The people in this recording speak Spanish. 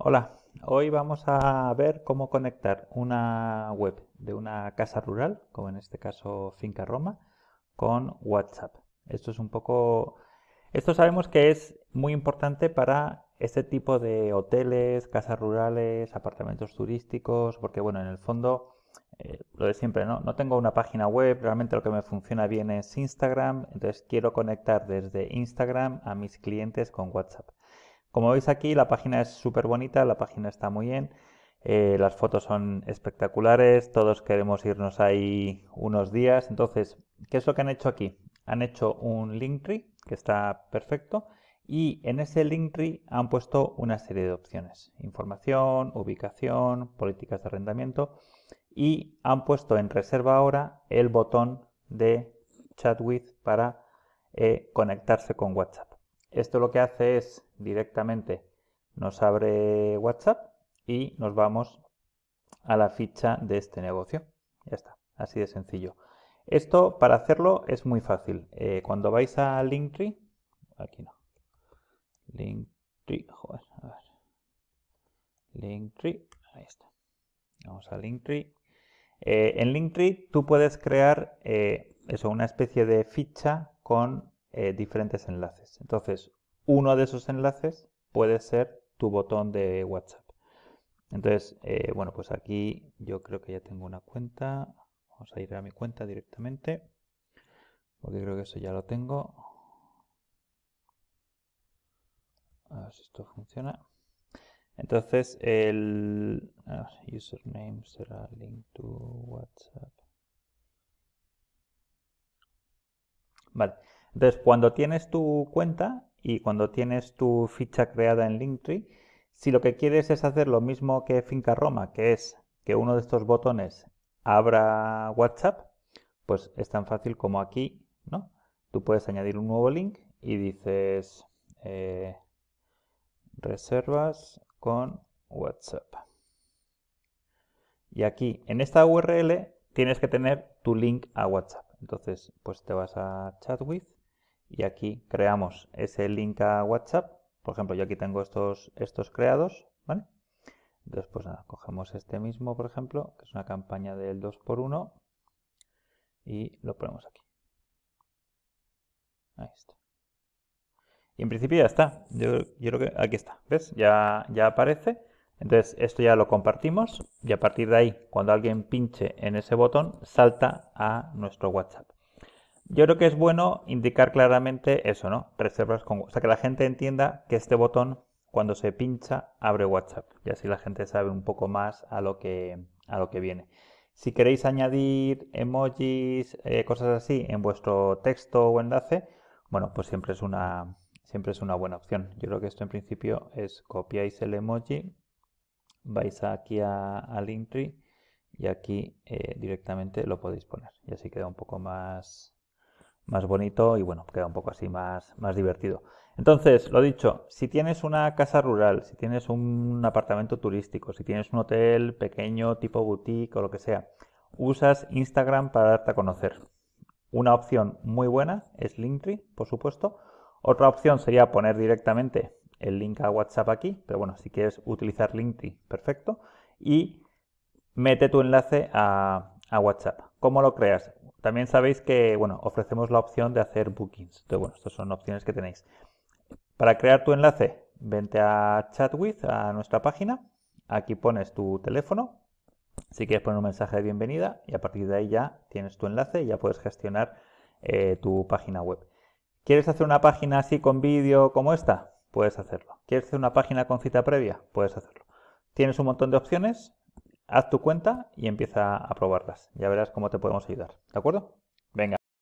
Hola, hoy vamos a ver cómo conectar una web de una casa rural, como en este caso Finca Roma, con WhatsApp. Esto es un poco... Esto sabemos que es muy importante para este tipo de hoteles, casas rurales, apartamentos turísticos, porque bueno, en el fondo, eh, lo de siempre, ¿no? No tengo una página web, realmente lo que me funciona bien es Instagram, entonces quiero conectar desde Instagram a mis clientes con WhatsApp. Como veis aquí, la página es súper bonita, la página está muy bien, eh, las fotos son espectaculares, todos queremos irnos ahí unos días. Entonces, ¿qué es lo que han hecho aquí? Han hecho un Linktree, que está perfecto, y en ese Linktree han puesto una serie de opciones. Información, ubicación, políticas de arrendamiento, y han puesto en reserva ahora el botón de chat with para eh, conectarse con WhatsApp. Esto lo que hace es directamente nos abre WhatsApp y nos vamos a la ficha de este negocio. Ya está, así de sencillo. Esto para hacerlo es muy fácil. Eh, cuando vais a Linktree, aquí no, Linktree, joder, Linktree, ahí está. Vamos a Linktree. Eh, en Linktree tú puedes crear eh, eso, una especie de ficha con eh, diferentes enlaces. Entonces, uno de esos enlaces puede ser tu botón de WhatsApp. Entonces, eh, bueno, pues aquí yo creo que ya tengo una cuenta. Vamos a ir a mi cuenta directamente, porque creo que eso ya lo tengo. A ver si esto funciona. Entonces, el username será link to WhatsApp. Vale. Entonces, cuando tienes tu cuenta y cuando tienes tu ficha creada en Linktree, si lo que quieres es hacer lo mismo que Finca Roma, que es que uno de estos botones abra WhatsApp, pues es tan fácil como aquí, ¿no? Tú puedes añadir un nuevo link y dices eh, reservas con WhatsApp. Y aquí, en esta URL, tienes que tener tu link a WhatsApp. Entonces, pues te vas a chat with y aquí creamos ese link a WhatsApp. Por ejemplo, yo aquí tengo estos, estos creados, ¿vale? Entonces, pues cogemos este mismo, por ejemplo, que es una campaña del 2x1 y lo ponemos aquí. Ahí está. Y en principio ya está. Yo, yo creo que aquí está. ¿Ves? Ya, ya aparece. Entonces, esto ya lo compartimos y a partir de ahí, cuando alguien pinche en ese botón, salta a nuestro WhatsApp. Yo creo que es bueno indicar claramente eso, ¿no? Reservas con... O sea, que la gente entienda que este botón, cuando se pincha, abre WhatsApp. Y así la gente sabe un poco más a lo que, a lo que viene. Si queréis añadir emojis, eh, cosas así, en vuestro texto o enlace, bueno, pues siempre es una, siempre es una buena opción. Yo creo que esto en principio es copiáis el emoji, vais aquí a, a Linktree y aquí eh, directamente lo podéis poner. Y así queda un poco más, más bonito y bueno, queda un poco así más, más divertido. Entonces, lo dicho, si tienes una casa rural, si tienes un apartamento turístico, si tienes un hotel pequeño tipo boutique o lo que sea, usas Instagram para darte a conocer. Una opción muy buena es Linktree, por supuesto. Otra opción sería poner directamente el link a WhatsApp aquí, pero bueno, si quieres utilizar Linktree, perfecto. Y mete tu enlace a, a WhatsApp. ¿Cómo lo creas? también sabéis que, bueno, ofrecemos la opción de hacer bookings. Entonces, bueno, estas son opciones que tenéis. Para crear tu enlace, vente a ChatWith, a nuestra página. Aquí pones tu teléfono. Si quieres poner un mensaje de bienvenida y a partir de ahí ya tienes tu enlace y ya puedes gestionar eh, tu página web. ¿Quieres hacer una página así con vídeo como esta? Puedes hacerlo. ¿Quieres hacer una página con cita previa? Puedes hacerlo. Tienes un montón de opciones Haz tu cuenta y empieza a probarlas. Ya verás cómo te podemos ayudar. ¿De acuerdo? Venga.